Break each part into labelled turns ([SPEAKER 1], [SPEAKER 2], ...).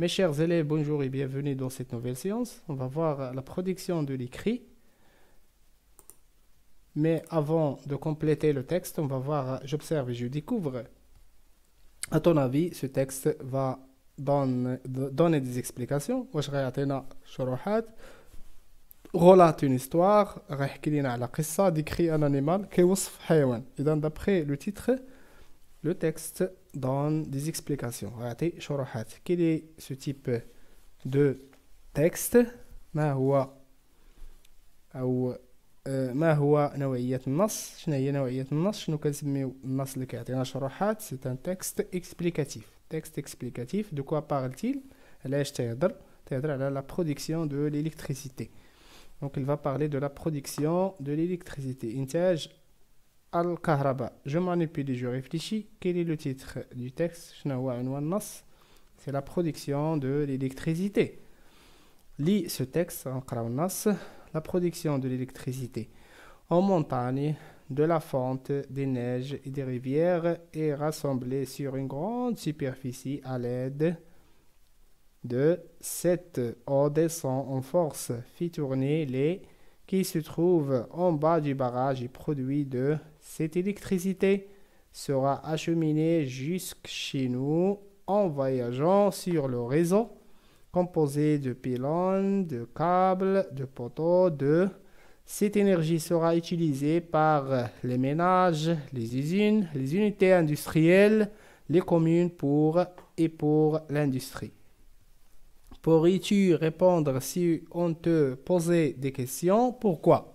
[SPEAKER 1] Mes chers élèves, bonjour et bienvenue dans cette nouvelle séance. On va voir la production de l'écrit. Mais avant de compléter le texte, on va voir, j'observe et je découvre. À ton avis, ce texte va donner, des explications. relate une histoire, décrit un animal, Et d'après le titre, le texte don des explications. Regardez, quel est ce type de texte euh, c'est un texte explicatif. Texte explicatif, de quoi parle-t-il La production de l'électricité. Donc, il va parler de la production de l'électricité. Al-Kahraba. Je manipule et je réfléchis. Quel est le titre du texte C'est la production de l'électricité. Lis ce texte, la production de l'électricité en montagne, de la fonte, des neiges et des rivières est rassemblée sur une grande superficie à l'aide de cette eau descend en force, fit tourner les qui se trouvent en bas du barrage et produit de cette électricité sera acheminée jusqu'à chez nous en voyageant sur le réseau composé de pylônes, de câbles, de poteaux, de... Cette énergie sera utilisée par les ménages, les usines, les unités industrielles, les communes pour et pour l'industrie. Pourrais-tu répondre si on te posait des questions Pourquoi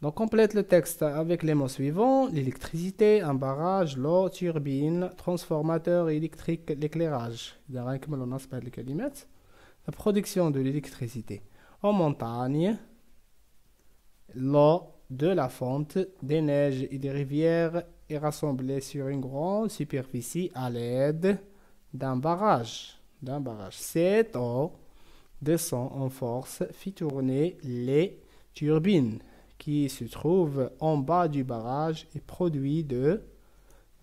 [SPEAKER 1] Donc complète le texte avec les mots suivants, l'électricité, un barrage, l'eau, turbine, transformateur électrique, l'éclairage. La production de l'électricité en montagne, l'eau de la fonte, des neiges et des rivières est rassemblée sur une grande superficie à l'aide d'un barrage. D'un barrage. Cette eau descend en force, fit tourner les turbines qui se trouve en bas du barrage et produit de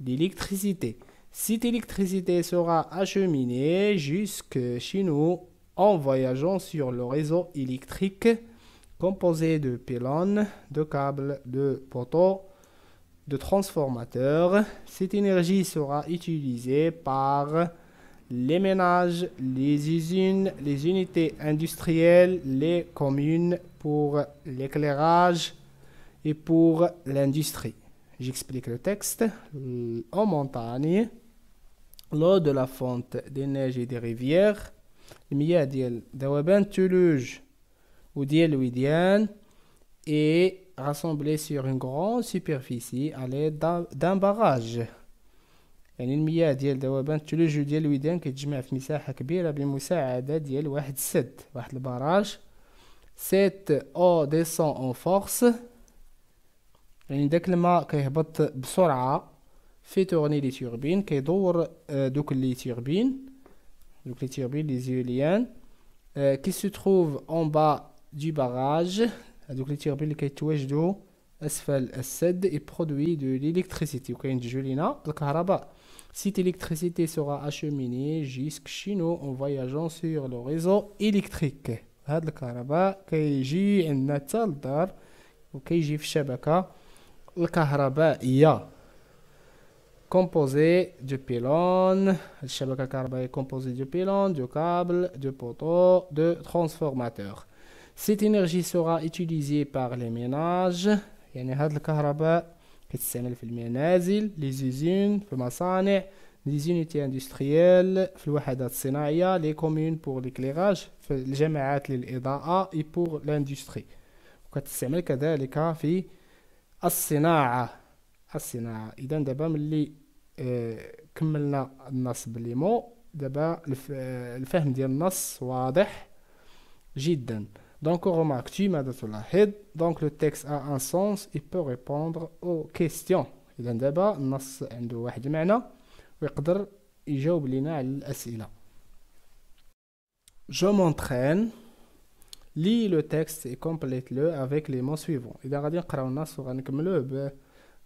[SPEAKER 1] l'électricité. Cette électricité sera acheminée jusque chez nous en voyageant sur le réseau électrique composé de pylônes, de câbles, de poteaux, de transformateurs. Cette énergie sera utilisée par les ménages, les usines, les unités industrielles, les communes pour l'éclairage et pour l'industrie. J'explique le texte. En montagne, l'eau de la fonte des neiges et des rivières, المياه ديال ذوبان ou et rassemblée sur une grande superficie à l'aide d'un barrage. يعني المياه ديال ذوبان الثلوج ديال الويدان كتجمع في مساحه كبيره بمساعده ديال واحد السد واحد البراج سيت او ديسون اون فورس يعني داك الماء كيهبط بسرعه في تورني لي توربين كيدور آه، دوك لي توربين دوك لي توربين لي زيوليان كي سو تروف اون با دو باراج هادوك لي توربين اللي كيتواجدوا اسفل السد اي برودوي دو ليليكتريسيتي وكينتجو لينا الكهرباء Cette électricité sera acheminée jusqu'à chinois en voyageant sur le réseau électrique. هاد الكهرباء كيجي عندنا حتى للدار وكيجي في الشبكه composé de pylônes, le chabaka est composé de pylônes, de câbles, de poteaux, de transformateurs. Cette énergie sera utilisée par les ménages. يعني هاد الكهرباء في المنازل لي زيزين في مصانع لي زينيتي اندستريال في الوحدات الصناعيه لي كوميون بور ليكليراج في الجماعات للاضاءه اي بور لاندستري وكتستعمل كذلك في الصناعه الصناعه اذا دابا ملي آه، كملنا النص بالليمو دابا آه، الفهم ديال النص واضح جدا Donc remarque, donc le texte a un sens, il peut répondre aux questions. Je m'entraîne. Lis le texte et complète-le avec les mots suivants. va dire a النص وغنكملوه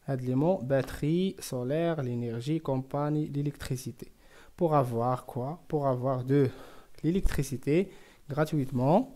[SPEAKER 1] les mots batterie, solaire, l'énergie, compagnie, l'électricité. Pour avoir quoi Pour avoir de l'électricité gratuitement.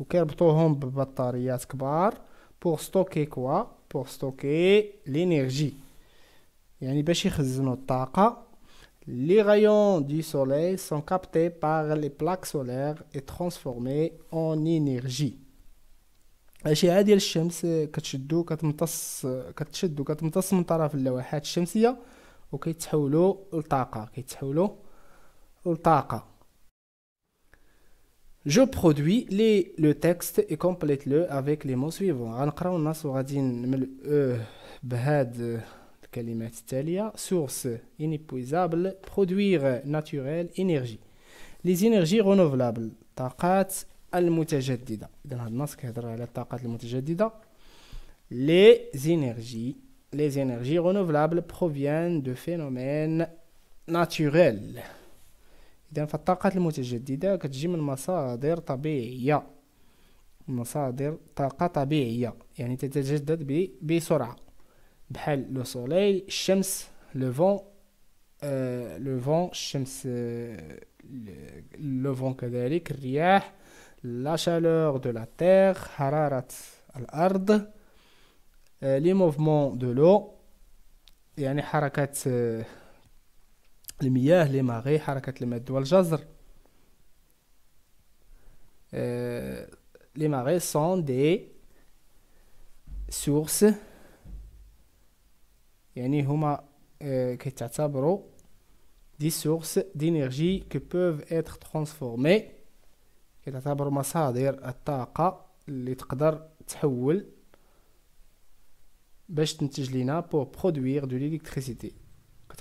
[SPEAKER 1] وكيربطوهم ببطاريات كبار بور ستوكي كوا بور ستوكي لينيرجي يعني باش يخزنوا الطاقه لي غايون دي soleil سون كابتي بار لي بلاك سولير اي ترانسفورمي اون انرجي الأشعة ديال الشمس كتشدو كتمتص كتشدو كتمتص من طرف اللوحات الشمسية وكيتحولوا لطاقة كيتحولوا لطاقة je produis les, le texte et complète-le avec les mots suivants. غنقراو النص وغادي نملئوه الكلمات التالية source inépuisable produire naturel énergie les énergies renouvelables طاقات المتجددة إذا هاد النص كيهضر على الطاقات المتجددة les énergies les énergies renouvelables proviennent de phénomènes naturels إذا فالطاقات المتجددة كتجي من مصادر طبيعية مصادر طاقة طبيعية يعني تتجدد بسرعة بحال لو سولي الشمس لو فون آه، لو فون الشمس آه، لو فون كذلك الرياح لا شالور دو لا تيغ حرارة الأرض آه، لي موفمون دو لو يعني حركة المياه لي ماغي حركة المد والجزر آه، لي ماغي سون دي سورس يعني هما آه، كيتعتبروا دي سورس دينيرجي كو بوف اتر ترانسفورمي كيتعتبروا مصادر الطاقة اللي تقدر تحول باش تنتج لينا بور برودوير دو ليكتريسيتي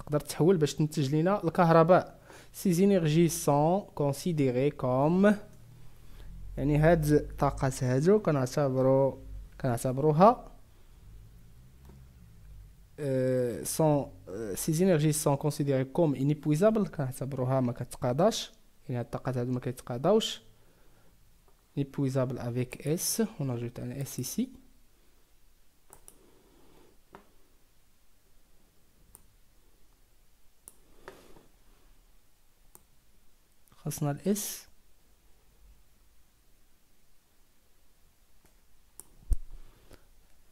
[SPEAKER 1] تقدر تحول باش تنتج لينا الكهرباء سي زينيرجي سون كونسيديري كوم يعني هاد الطاقات هادو كنعتبرو كنعتبروها سون سي زينيرجي سون كونسيديري كوم انيبويزابل كنعتبروها ما كتقاداش يعني هاد الطاقات هادو ما كيتقاداوش انيبويزابل افيك اس اون اجوت ان اس سي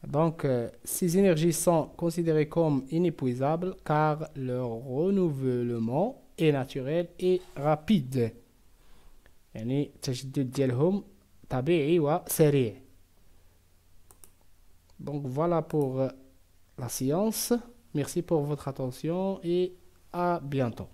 [SPEAKER 1] Donc, euh, ces énergies sont considérées comme inépuisables car leur renouvellement est naturel et rapide. Donc voilà pour euh, la science. Merci pour votre attention et à bientôt.